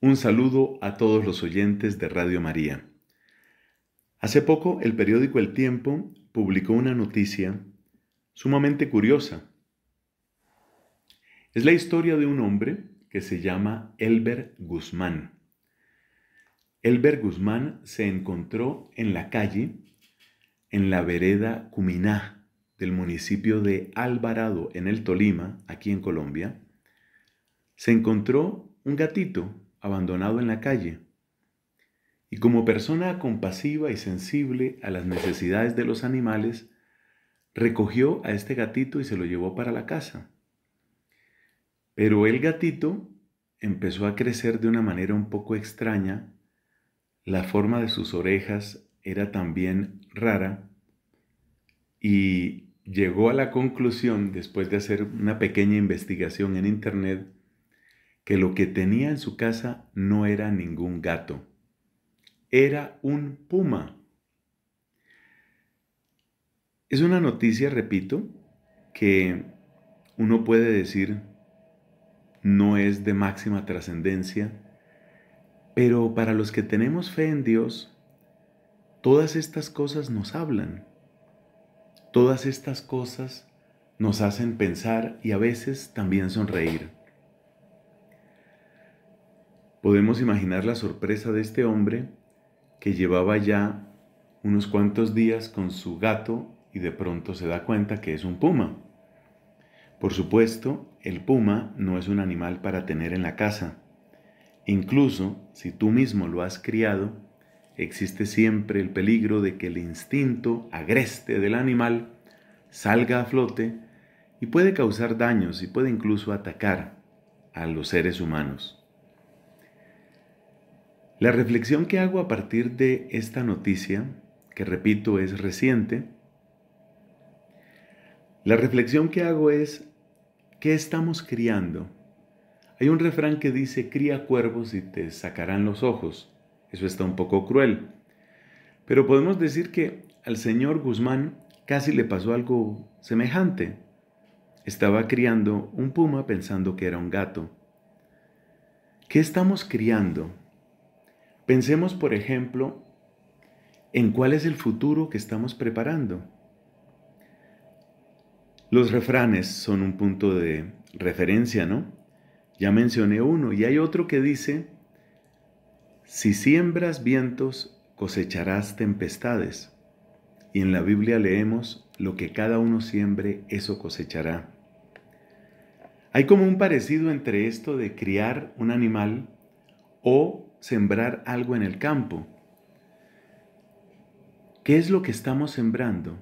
Un saludo a todos los oyentes de Radio María. Hace poco el periódico El Tiempo publicó una noticia sumamente curiosa. Es la historia de un hombre que se llama Elber Guzmán. Elber Guzmán se encontró en la calle, en la vereda Cuminá del municipio de Alvarado, en el Tolima, aquí en Colombia. Se encontró un gatito abandonado en la calle. Y como persona compasiva y sensible a las necesidades de los animales, recogió a este gatito y se lo llevó para la casa. Pero el gatito empezó a crecer de una manera un poco extraña, la forma de sus orejas era también rara, y llegó a la conclusión, después de hacer una pequeña investigación en Internet, que lo que tenía en su casa no era ningún gato, era un puma. Es una noticia, repito, que uno puede decir no es de máxima trascendencia, pero para los que tenemos fe en Dios, todas estas cosas nos hablan, todas estas cosas nos hacen pensar y a veces también sonreír. Podemos imaginar la sorpresa de este hombre que llevaba ya unos cuantos días con su gato y de pronto se da cuenta que es un puma. Por supuesto, el puma no es un animal para tener en la casa. Incluso si tú mismo lo has criado, existe siempre el peligro de que el instinto agreste del animal salga a flote y puede causar daños y puede incluso atacar a los seres humanos. La reflexión que hago a partir de esta noticia, que repito es reciente, la reflexión que hago es, ¿qué estamos criando? Hay un refrán que dice, cría cuervos y te sacarán los ojos. Eso está un poco cruel. Pero podemos decir que al señor Guzmán casi le pasó algo semejante. Estaba criando un puma pensando que era un gato. ¿Qué estamos criando? Pensemos, por ejemplo, en cuál es el futuro que estamos preparando. Los refranes son un punto de referencia, ¿no? Ya mencioné uno y hay otro que dice, si siembras vientos, cosecharás tempestades. Y en la Biblia leemos, lo que cada uno siembre, eso cosechará. Hay como un parecido entre esto de criar un animal o sembrar algo en el campo. ¿Qué es lo que estamos sembrando?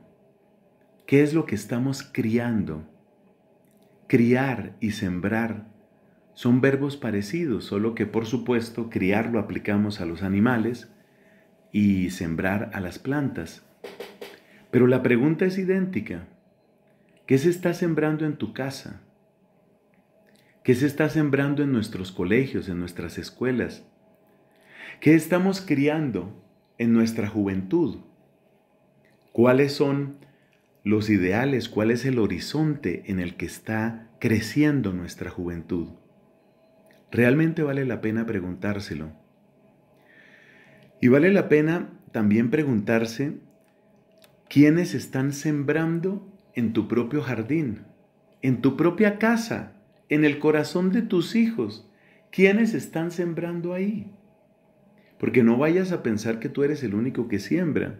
¿Qué es lo que estamos criando? Criar y sembrar son verbos parecidos, solo que por supuesto criar lo aplicamos a los animales y sembrar a las plantas. Pero la pregunta es idéntica. ¿Qué se está sembrando en tu casa? ¿Qué se está sembrando en nuestros colegios, en nuestras escuelas? ¿Qué estamos criando en nuestra juventud? ¿Cuáles son los ideales? ¿Cuál es el horizonte en el que está creciendo nuestra juventud? Realmente vale la pena preguntárselo. Y vale la pena también preguntarse quiénes están sembrando en tu propio jardín, en tu propia casa, en el corazón de tus hijos. ¿Quiénes están sembrando ahí? porque no vayas a pensar que tú eres el único que siembra.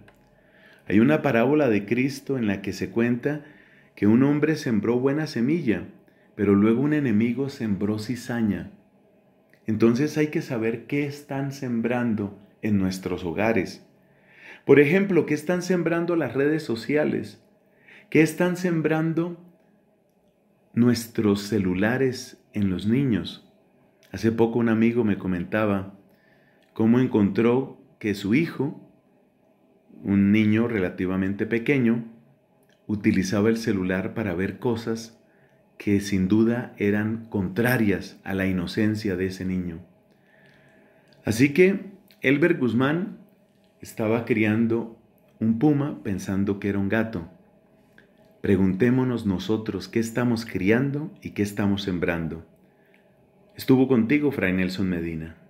Hay una parábola de Cristo en la que se cuenta que un hombre sembró buena semilla, pero luego un enemigo sembró cizaña. Entonces hay que saber qué están sembrando en nuestros hogares. Por ejemplo, qué están sembrando las redes sociales, qué están sembrando nuestros celulares en los niños. Hace poco un amigo me comentaba, cómo encontró que su hijo, un niño relativamente pequeño, utilizaba el celular para ver cosas que sin duda eran contrarias a la inocencia de ese niño. Así que Elbert Guzmán estaba criando un puma pensando que era un gato. Preguntémonos nosotros qué estamos criando y qué estamos sembrando. Estuvo contigo, Fray Nelson Medina.